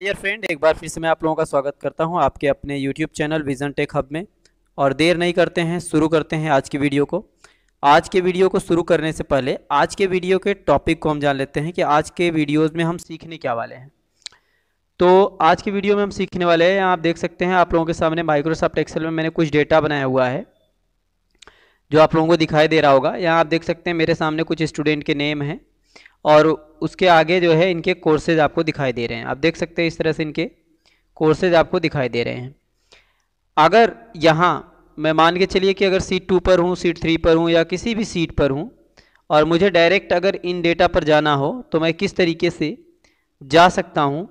dear friend एक बार फिर से मैं आप लोगों का स्वागत करता हूं आपके अपने YouTube channel Vision Tech Hub में और देर नहीं करते हैं शुरू करते हैं आज की वीडियो को आज के वीडियो को शुरू करने से पहले आज के वीडियो के टॉपिक को हम जान लेते हैं कि आज के वीडियोस में हम सीखने क्या वाले हैं तो आज के वीडियो में हम सीखने वाले हैं आप देख सकते हैं आप लोगों के सामने माइक्रोसॉफ्ट एक्सेल में मैंने कुछ डेटा बनाया हुआ है जो आप लोगों को दिखाई दे रहा होगा यहाँ आप देख सकते हैं मेरे सामने कुछ स्टूडेंट के नेम हैं और उसके आगे जो है इनके कोर्सेज आपको दिखाई दे रहे हैं आप देख सकते हैं इस तरह से इनके कोर्सेज आपको दिखाई दे रहे हैं अगर यहाँ मैं मान के चलिए कि अगर सीट टू पर हूँ सीट थ्री पर हूँ या किसी भी सीट पर हूँ और मुझे डायरेक्ट अगर इन डेटा पर जाना हो तो मैं किस तरीके से जा सकता हूँ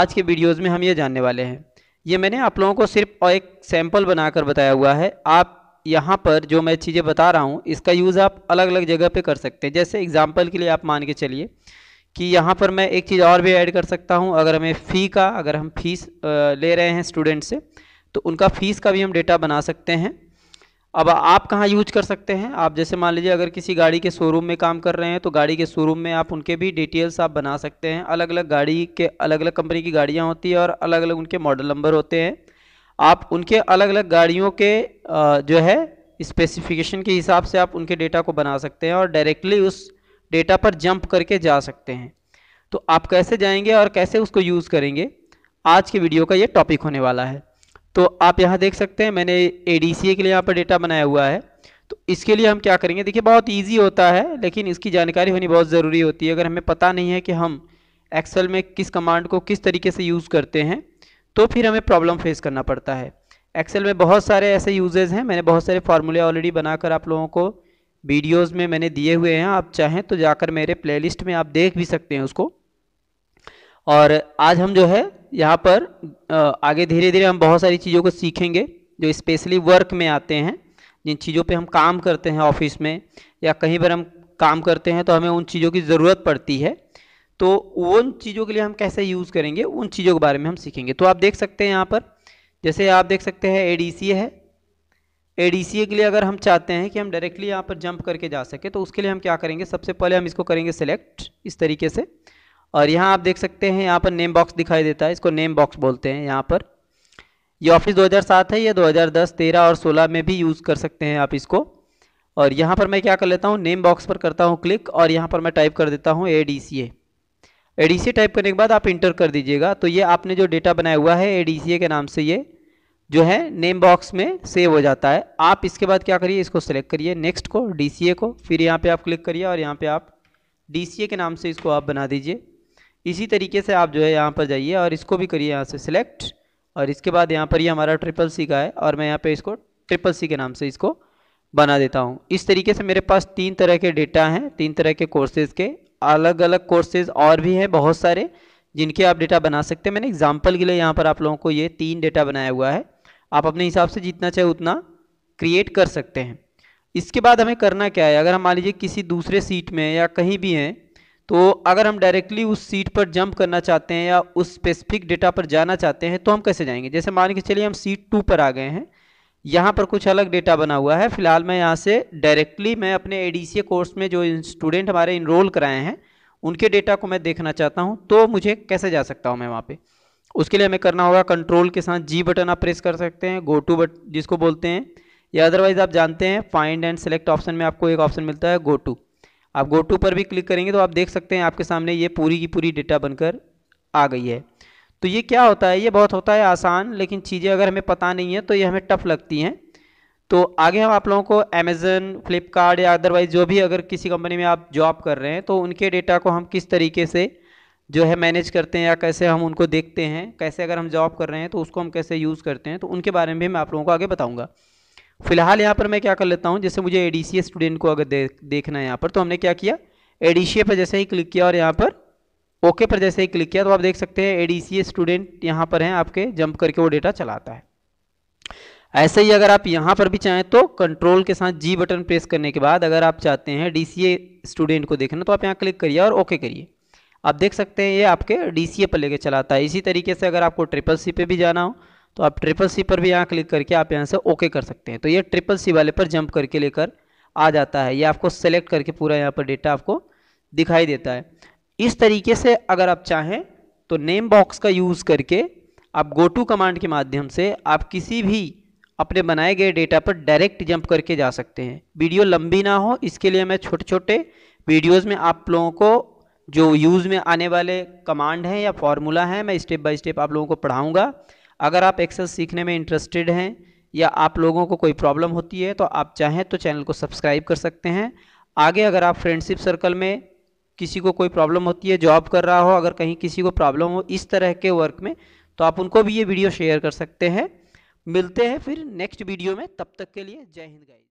आज के वीडियोज़ में हम ये जानने वाले हैं ये मैंने आप लोगों को सिर्फ और एक सैम्पल बनाकर बताया हुआ है आप यहाँ पर जो मैं चीज़ें बता रहा हूँ इसका यूज़ आप अलग अलग जगह पे कर सकते हैं जैसे एग्जाम्पल के लिए आप मान के चलिए कि यहाँ पर मैं एक चीज़ और भी ऐड कर सकता हूँ अगर हमें फ़ी का अगर हम फीस ले रहे हैं स्टूडेंट से तो उनका फ़ीस का भी हम डेटा बना सकते हैं अब आप कहाँ यूज कर सकते हैं आप जैसे मान लीजिए अगर किसी गाड़ी के शोरूम में काम कर रहे हैं तो गाड़ी के शोरूम में आप उनके भी डिटेल्स आप बना सकते हैं अलग अलग गाड़ी के अलग अलग कंपनी की गाड़ियाँ होती है और अलग अलग उनके मॉडल नंबर होते हैं आप उनके अलग अलग गाड़ियों के जो है स्पेसिफिकेशन के हिसाब से आप उनके डेटा को बना सकते हैं और डायरेक्टली उस डेटा पर जंप करके जा सकते हैं तो आप कैसे जाएंगे और कैसे उसको यूज़ करेंगे आज के वीडियो का ये टॉपिक होने वाला है तो आप यहाँ देख सकते हैं मैंने ए के लिए यहाँ पर डेटा बनाया हुआ है तो इसके लिए हम क्या करेंगे देखिए बहुत ईजी होता है लेकिन इसकी जानकारी होनी बहुत ज़रूरी होती है अगर हमें पता नहीं है कि हम एक्सेल में किस कमांड को किस तरीके से यूज़ करते हैं तो फिर हमें प्रॉब्लम फेस करना पड़ता है एक्सेल में बहुत सारे ऐसे यूजेज हैं मैंने बहुत सारे फार्मूले ऑलरेडी बनाकर आप लोगों को वीडियोस में मैंने दिए हुए हैं आप चाहें तो जाकर मेरे प्लेलिस्ट में आप देख भी सकते हैं उसको और आज हम जो है यहाँ पर आगे धीरे धीरे हम बहुत सारी चीज़ों को सीखेंगे जो स्पेशली वर्क में आते हैं जिन चीज़ों पे हम काम करते हैं ऑफिस में या कहीं पर हम काम करते हैं तो हमें उन चीज़ों की ज़रूरत पड़ती है तो उन चीज़ों के लिए हम कैसे यूज़ करेंगे उन चीज़ों के बारे में हम सीखेंगे तो आप देख सकते हैं यहाँ पर जैसे आप देख सकते हैं ए है ए के लिए अगर हम चाहते हैं कि हम डायरेक्टली यहाँ पर जंप करके जा सके तो उसके लिए हम क्या करेंगे सबसे पहले हम इसको करेंगे सेलेक्ट इस तरीके से और यहाँ आप देख सकते हैं यहाँ पर नेम बॉक्स दिखाई देता है इसको नेम बॉक्स बोलते हैं यहाँ पर ये यह ऑफिस 2007 है ये 2010, 13 और 16 में भी यूज़ कर सकते हैं आप इसको और यहाँ पर मैं क्या कर लेता हूँ नेम बॉक्स पर करता हूँ क्लिक और यहाँ पर मैं टाइप कर देता हूँ ए एडीसी टाइप करने के बाद आप इंटर कर दीजिएगा तो ये आपने जो डेटा बनाया हुआ है ए के नाम से ये जो है नेम बॉक्स में सेव हो जाता है आप इसके बाद क्या करिए इसको सेलेक्ट करिए नेक्स्ट को ए को फिर यहाँ पे आप क्लिक करिए और यहाँ पे आप ए के नाम से इसको आप बना दीजिए इसी तरीके से आप जो है यहाँ पर जाइए और इसको भी करिए यहाँ से सिलेक्ट और इसके बाद यहाँ पर ये हमारा ट्रिपल सी का है और मैं यहाँ पर इसको ट्रिपल सी के नाम से इसको बना देता हूँ इस तरीके से मेरे पास तीन तरह के डेटा हैं तीन तरह के कोर्सेज के अलग अलग कोर्सेज और भी हैं बहुत सारे जिनके आप डेटा बना सकते हैं मैंने एग्जाम्पल के लिए यहाँ पर आप लोगों को ये तीन डेटा बनाया हुआ है आप अपने हिसाब से जितना चाहे उतना क्रिएट कर सकते हैं इसके बाद हमें करना क्या है अगर हम मान लीजिए किसी दूसरे सीट में या कहीं भी हैं तो अगर हम डायरेक्टली उस सीट पर जंप करना चाहते हैं या उस स्पेसिफिक डेटा पर जाना चाहते हैं तो हम कैसे जाएंगे जैसे मान के चलिए हम सीट टू पर आ गए हैं यहाँ पर कुछ अलग डेटा बना हुआ है फिलहाल मैं यहाँ से डायरेक्टली मैं अपने ए कोर्स में जो स्टूडेंट हमारे इनरोल कराए हैं उनके डेटा को मैं देखना चाहता हूँ तो मुझे कैसे जा सकता हूँ मैं वहाँ पे उसके लिए हमें करना होगा कंट्रोल के साथ जी बटन आप प्रेस कर सकते हैं गो टू बट जिसको बोलते हैं या अदरवाइज आप जानते हैं फाइंड एंड सेलेक्ट ऑप्शन में आपको एक ऑप्शन मिलता है गो टू आप गो टू पर भी क्लिक करेंगे तो आप देख सकते हैं आपके सामने ये पूरी की पूरी डेटा बनकर आ गई है तो ये क्या होता है ये बहुत होता है आसान लेकिन चीज़ें अगर हमें पता नहीं है तो ये हमें टफ लगती हैं तो आगे हम आप लोगों को अमेज़न फ्लिपकार्ट या अदरवाइज़ जो भी अगर किसी कंपनी में आप जॉब कर रहे हैं तो उनके डेटा को हम किस तरीके से जो है मैनेज करते हैं या कैसे हम उनको देखते हैं कैसे अगर हम जॉब कर रहे हैं तो उसको हम कैसे यूज़ करते हैं तो उनके बारे में भी मैं आप लोगों को आगे बताऊँगा फिलहाल यहाँ पर मैं क्या कर लेता हूँ जैसे मुझे ए स्टूडेंट को अगर देखना है यहाँ पर तो हमने क्या किया ए पर जैसे ही क्लिक किया और यहाँ पर ओके पर जैसे ही क्लिक किया तो आप देख सकते हैं एडीसीए स्टूडेंट यहाँ पर हैं आपके जंप करके वो डेटा चलाता है ऐसे ही अगर आप यहाँ पर भी चाहें तो कंट्रोल के साथ जी बटन प्रेस करने के बाद अगर आप चाहते हैं डीसीए स्टूडेंट को देखना तो आप यहाँ क्लिक करिए और ओके करिए आप देख सकते हैं ये आपके डीसीए पर लेके चलाता है इसी तरीके से अगर आपको ट्रिपल सी पे भी जाना हो तो आप ट्रिपल सी पर भी यहाँ क्लिक करके आप यहाँ से ओके कर सकते हैं तो ये ट्रिपल सी वाले पर जंप करके लेकर आ जाता है ये आपको सेलेक्ट करके पूरा यहाँ पर डेटा आपको दिखाई देता है इस तरीके से अगर आप चाहें तो नेम बॉक्स का यूज़ करके आप गो टू कमांड के माध्यम से आप किसी भी अपने बनाए गए डेटा पर डायरेक्ट जंप करके जा सकते हैं वीडियो लंबी ना हो इसके लिए मैं छोटे छोटे वीडियोस में आप लोगों को जो यूज़ में आने वाले कमांड हैं या फॉर्मूला हैं मैं स्टेप बाय स्टेप आप लोगों को पढ़ाऊँगा अगर आप एक्सेस सीखने में इंटरेस्टेड हैं या आप लोगों को कोई प्रॉब्लम होती है तो आप चाहें तो चैनल को सब्सक्राइब कर सकते हैं आगे अगर आप फ्रेंडशिप सर्कल में किसी को कोई प्रॉब्लम होती है जॉब कर रहा हो अगर कहीं किसी को प्रॉब्लम हो इस तरह के वर्क में तो आप उनको भी ये वीडियो शेयर कर सकते हैं मिलते हैं फिर नेक्स्ट वीडियो में तब तक के लिए जय हिंद गाइस